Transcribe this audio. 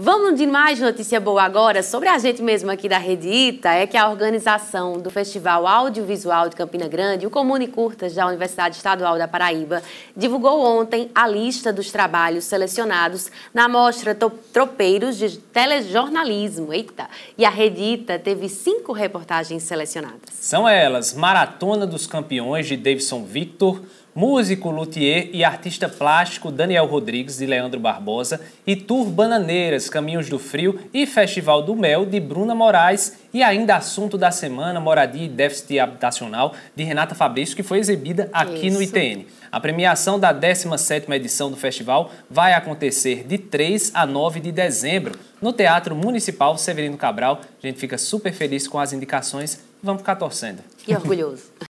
Vamos de mais notícia boa agora sobre a gente mesmo aqui da Redita Ita, é que a organização do Festival Audiovisual de Campina Grande, o Comune Curtas da Universidade Estadual da Paraíba, divulgou ontem a lista dos trabalhos selecionados na mostra Tropeiros de Telejornalismo. Eita! E a Redita Ita teve cinco reportagens selecionadas. São elas Maratona dos Campeões de Davidson Victor, músico luthier e artista plástico Daniel Rodrigues de Leandro Barbosa e Tur Bananeiras Caminhos do Frio e Festival do Mel, de Bruna Moraes, e ainda Assunto da Semana, Moradia e Déficit Habitacional, de Renata Fabrício, que foi exibida aqui Isso. no ITN. A premiação da 17ª edição do festival vai acontecer de 3 a 9 de dezembro, no Teatro Municipal Severino Cabral. A gente fica super feliz com as indicações, vamos ficar torcendo. E orgulhoso.